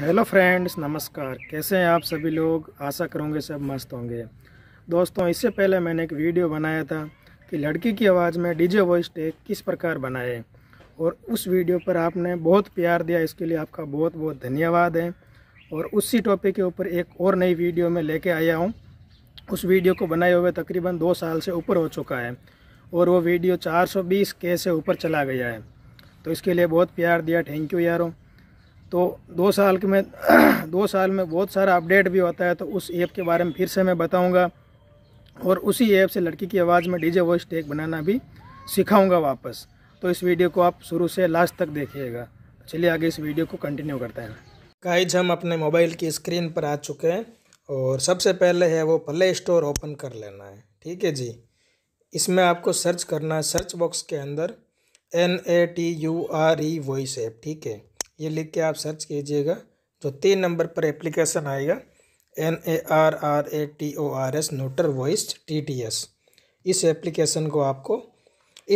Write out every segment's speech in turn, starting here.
hello friends नमस्कार कैसे हैं आप सभी लोग आशा करूँगे सब मस्त होंगे दोस्तों इससे पहले मैंने एक वीडियो बनाया था कि लड़की की आवाज़ में डीजे वॉइस टेक किस प्रकार बनाए और उस वीडियो पर आपने बहुत प्यार दिया इसके लिए आपका बहुत बहुत धन्यवाद है और उसी टॉपिक के ऊपर एक और नई वीडियो में लेके आया हूँ उस वीडियो को बनाए हुए तकरीबन दो साल से ऊपर हो चुका है और वो वीडियो चार के से ऊपर चला गया है तो इसके लिए बहुत प्यार दिया थैंक यू यारों तो दो साल के में दो साल में बहुत सारा अपडेट भी होता है तो उस ऐप के बारे में फिर से मैं बताऊंगा और उसी ऐप से लड़की की आवाज़ में डीजे वॉइस टेक बनाना भी सिखाऊंगा वापस तो इस वीडियो को आप शुरू से लास्ट तक देखिएगा चलिए आगे इस वीडियो को कंटिन्यू करते हैं गाइज हम अपने मोबाइल की स्क्रीन पर आ चुके हैं और सबसे पहले है वो प्ले स्टोर ओपन कर लेना है ठीक है जी इसमें आपको सर्च करना है सर्च बॉक्स के अंदर N A T U R E voice app ठीक है ये लिख के आप सर्च कीजिएगा तो तीन नंबर पर एप्लीकेशन आएगा N A R R A T O R S नोटर वॉइस टी टी एस इस एप्लीकेशन को आपको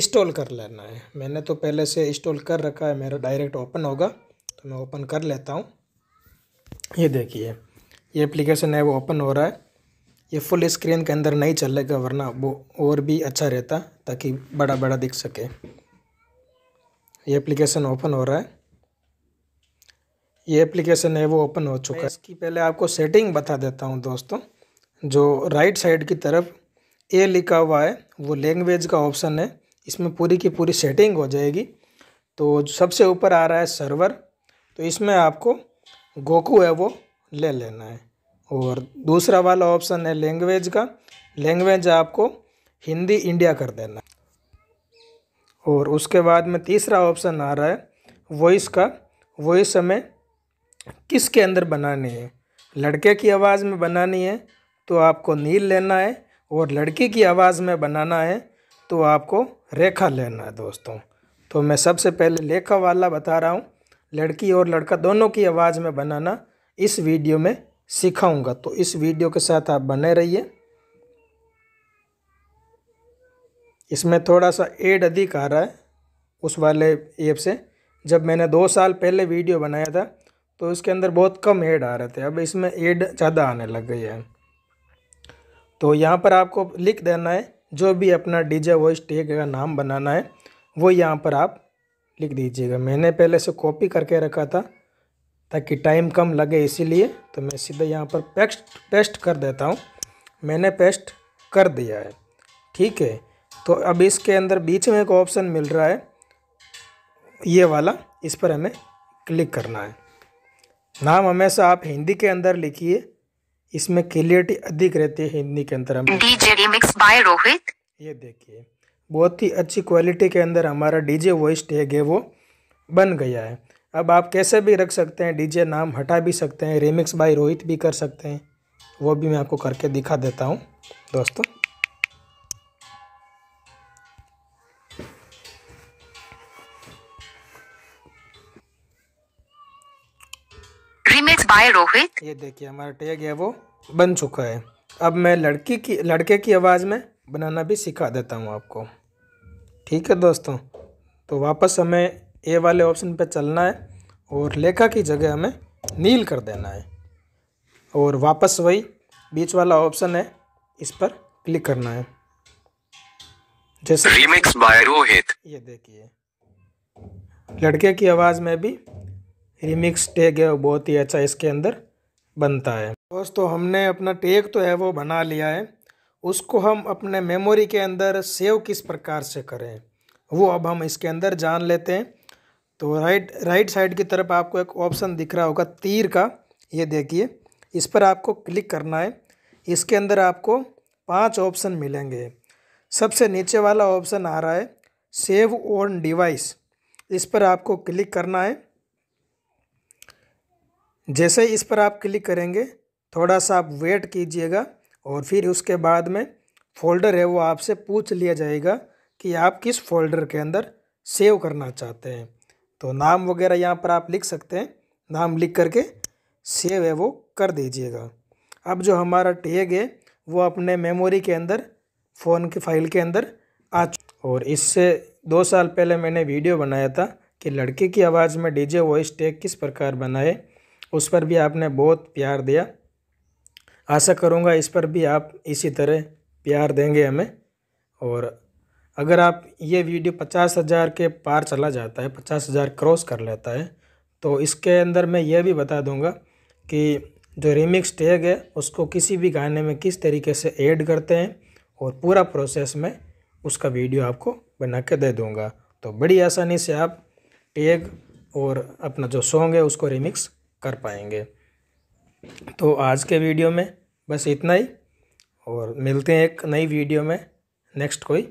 इंस्टॉल कर लेना है मैंने तो पहले से इंस्टॉल कर रखा है मेरा डायरेक्ट ओपन होगा तो मैं ओपन कर लेता हूँ ये देखिए ये एप्लीकेशन है वो ओपन हो रहा है ये फुल स्क्रीन के अंदर नहीं चलेगा वरना वो और भी अच्छा रहता ताकि बड़ा बड़ा दिख सके ये एप्लीकेशन ओपन हो रहा है ये एप्लीकेशन है वो ओपन हो चुका है इसकी पहले आपको सेटिंग बता देता हूँ दोस्तों जो राइट साइड की तरफ ए लिखा हुआ है वो लैंग्वेज का ऑप्शन है इसमें पूरी की पूरी सेटिंग हो जाएगी तो सबसे ऊपर आ रहा है सर्वर तो इसमें आपको गोकू है वो ले लेना है और दूसरा वाला ऑप्शन है लैंग्वेज का लैंग्वेज आपको हिंदी इंडिया कर देना और उसके बाद में तीसरा ऑप्शन आ रहा है वॉइस का वॉइस हमें किसके अंदर बनानी है लड़के की आवाज़ में बनानी है तो आपको नील लेना है और लड़की की आवाज़ में बनाना है तो आपको रेखा लेना है दोस्तों तो मैं सबसे पहले लेखा वाला बता रहा हूँ लड़की और लड़का दोनों की आवाज़ में बनाना इस वीडियो में सिखाऊंगा तो इस वीडियो के साथ आप बने रहिए इसमें थोड़ा सा एड अधिक आ रहा है उस वाले ऐप से जब मैंने दो साल पहले वीडियो बनाया था तो इसके अंदर बहुत कम एड आ रहे थे अब इसमें एड ज़्यादा आने लग गई है तो यहाँ पर आपको लिख देना है जो भी अपना डीजे वॉइस टेक का नाम बनाना है वो यहाँ पर आप लिख दीजिएगा मैंने पहले से कॉपी करके रखा था ताकि टाइम कम लगे इसीलिए तो मैं सीधे यहाँ पर पेस्ट पेस्ट कर देता हूँ मैंने पेस्ट कर दिया है ठीक है तो अब इसके अंदर बीच में एक ऑप्शन मिल रहा है ये वाला इस पर हमें क्लिक करना है नाम हमेशा आप हिंदी के अंदर लिखिए इसमें क्लियरिटी अधिक रहती है हिंदी के अंदर हम डीजे मिक्स बाय रोहित ये देखिए बहुत ही अच्छी क्वालिटी के अंदर हमारा डीजे वॉइस टैग है वो बन गया है अब आप कैसे भी रख सकते हैं डीजे नाम हटा भी सकते हैं रिमिक्स बाय रोहित भी कर सकते हैं वो भी मैं आपको करके दिखा देता हूँ दोस्तों बाय रोहित ये देखिए हमारा टैग है वो बन चुका है अब मैं लड़की की लड़के की आवाज़ में बनाना भी सिखा देता हूँ आपको ठीक है दोस्तों तो वापस हमें ए वाले ऑप्शन पे चलना है और लेखा की जगह हमें नील कर देना है और वापस वही बीच वाला ऑप्शन है इस पर क्लिक करना है जैसे रिमिक्स बाय रोहित ये देखिए लड़के की आवाज़ में भी रिमिक्स टैग है वो बहुत ही अच्छा इसके अंदर बनता है दोस्तों हमने अपना टैग तो है वो बना लिया है उसको हम अपने मेमोरी के अंदर सेव किस प्रकार से करें वो अब हम इसके अंदर जान लेते हैं तो राइट राइट साइड की तरफ आपको एक ऑप्शन दिख रहा होगा तीर का ये देखिए इस पर आपको क्लिक करना है इसके अंदर आपको पांच ऑप्शन मिलेंगे सबसे नीचे वाला ऑप्शन आ रहा है सेव ऑन डिवाइस इस पर आपको क्लिक करना है जैसे इस पर आप क्लिक करेंगे थोड़ा सा आप वेट कीजिएगा और फिर उसके बाद में फोल्डर है वो आपसे पूछ लिया जाएगा कि आप किस फोल्डर के अंदर सेव करना चाहते हैं तो नाम वगैरह यहाँ पर आप लिख सकते हैं नाम लिख करके सेव है वो कर दीजिएगा अब जो हमारा टैग है वो अपने मेमोरी के अंदर फ़ोन की फ़ाइल के अंदर आ और इससे दो साल पहले मैंने वीडियो बनाया था कि लड़के की आवाज़ में डीजे वॉइस टैग किस प्रकार बनाए उस पर भी आपने बहुत प्यार दिया आशा करूँगा इस पर भी आप इसी तरह प्यार देंगे हमें और अगर आप ये वीडियो पचास हज़ार के पार चला जाता है पचास हज़ार क्रॉस कर लेता है तो इसके अंदर मैं ये भी बता दूंगा कि जो रिमिक्स टैग है उसको किसी भी गाने में किस तरीके से ऐड करते हैं और पूरा प्रोसेस में उसका वीडियो आपको बना के दे दूँगा तो बड़ी आसानी से आप टैग और अपना जो सॉन्ग है उसको रिमिक्स कर पाएंगे तो आज के वीडियो में बस इतना ही और मिलते हैं एक नई वीडियो में नेक्स्ट कोई